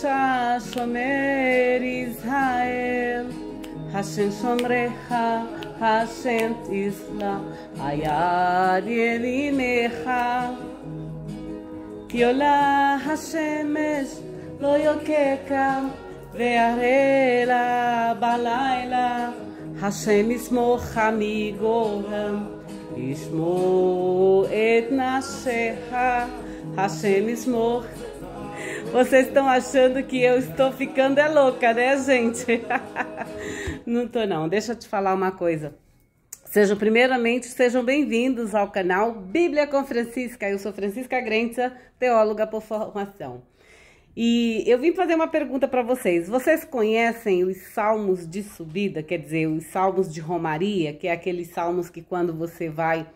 Σα, Σομερ Israel, Χασέ, Σομερ Israel, Χασέ, Σομερ Israel, Χασέ, Ισλά, Αιά, Γενινέα, Χασέ, Βαλαιά, Χασέ, Μισμοχ, Αμίγολα, Χασέ, Μισμοχ, Αμίγολα, Χασέ, Μισμοχ, Αμίγολα, Vocês estão achando que eu estou ficando é louca, né, gente? não tô não. Deixa eu te falar uma coisa. Sejam primeiramente, sejam bem-vindos ao canal Bíblia com Francisca. Eu sou Francisca Grentia, teóloga por formação. E eu vim fazer uma pergunta para vocês. Vocês conhecem os salmos de subida, quer dizer, os salmos de romaria, que é aqueles salmos que quando você vai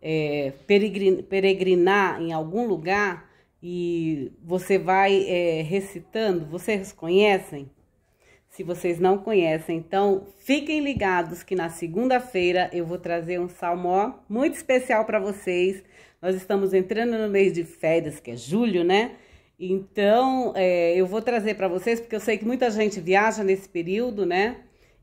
é, peregrinar em algum lugar, e você vai é, recitando, vocês conhecem? Se vocês não conhecem, então fiquem ligados que na segunda-feira eu vou trazer um salmó muito especial para vocês. Nós estamos entrando no mês de férias, que é julho, né? Então é, eu vou trazer para vocês, porque eu sei que muita gente viaja nesse período, né?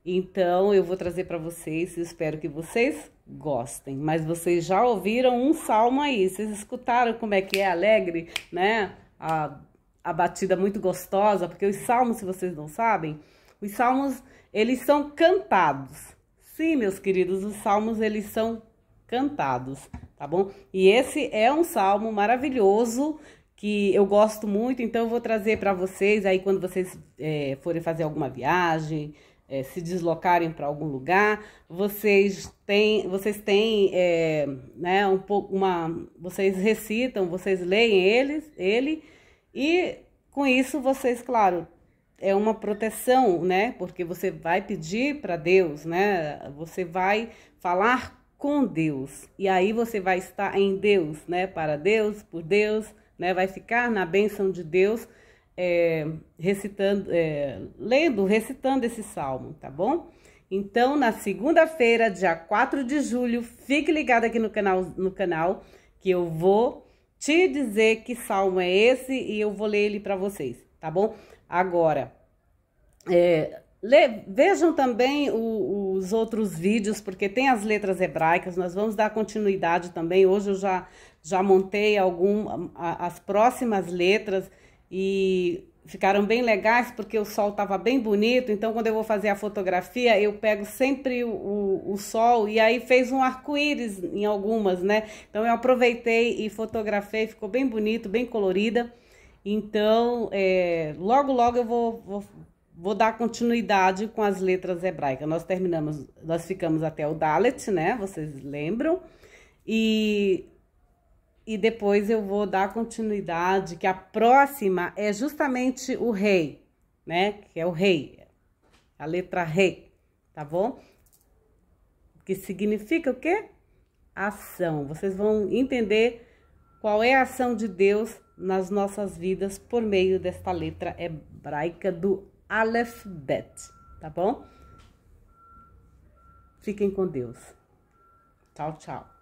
Então eu vou trazer para vocês e espero que vocês gostem. Mas vocês já ouviram um salmo aí, vocês escutaram como é que é alegre, né? A, a batida muito gostosa, porque os salmos, se vocês não sabem, os salmos, eles são cantados. Sim, meus queridos, os salmos, eles são cantados, tá bom? E esse é um salmo maravilhoso que eu gosto muito, então eu vou trazer para vocês aí quando vocês é, forem fazer alguma viagem, é, se deslocarem para algum lugar, vocês têm, vocês têm é, né, um pouco uma. Vocês recitam, vocês leem eles, ele, e com isso vocês, claro, é uma proteção, né? Porque você vai pedir para Deus, né? Você vai falar com Deus. E aí você vai estar em Deus, né? Para Deus, por Deus, né? Vai ficar na bênção de Deus é, recitando, é, lendo, recitando esse salmo, tá bom? Então, na segunda-feira, dia 4 de julho, fique ligado aqui no canal, no canal que eu vou te dizer que salmo é esse e eu vou ler ele para vocês, tá bom? Agora, é, le, vejam também o, os outros vídeos, porque tem as letras hebraicas, nós vamos dar continuidade também. Hoje eu já, já montei algumas as próximas letras e ficaram bem legais porque o sol estava bem bonito. Então, quando eu vou fazer a fotografia, eu pego sempre o, o, o sol e aí fez um arco-íris em algumas, né? Então, eu aproveitei e fotografei, ficou bem bonito, bem colorida. Então, é, logo, logo eu vou, vou, vou, dar continuidade com as letras hebraicas. Nós terminamos, nós ficamos até o Dalet, né? Vocês lembram? E e depois eu vou dar continuidade, que a próxima é justamente o rei, né? Que é o rei, a letra rei, tá bom? Que significa o quê? Ação. Vocês vão entender qual é a ação de Deus nas nossas vidas por meio desta letra hebraica do Aleph Bet, tá bom? Fiquem com Deus. Tchau, tchau.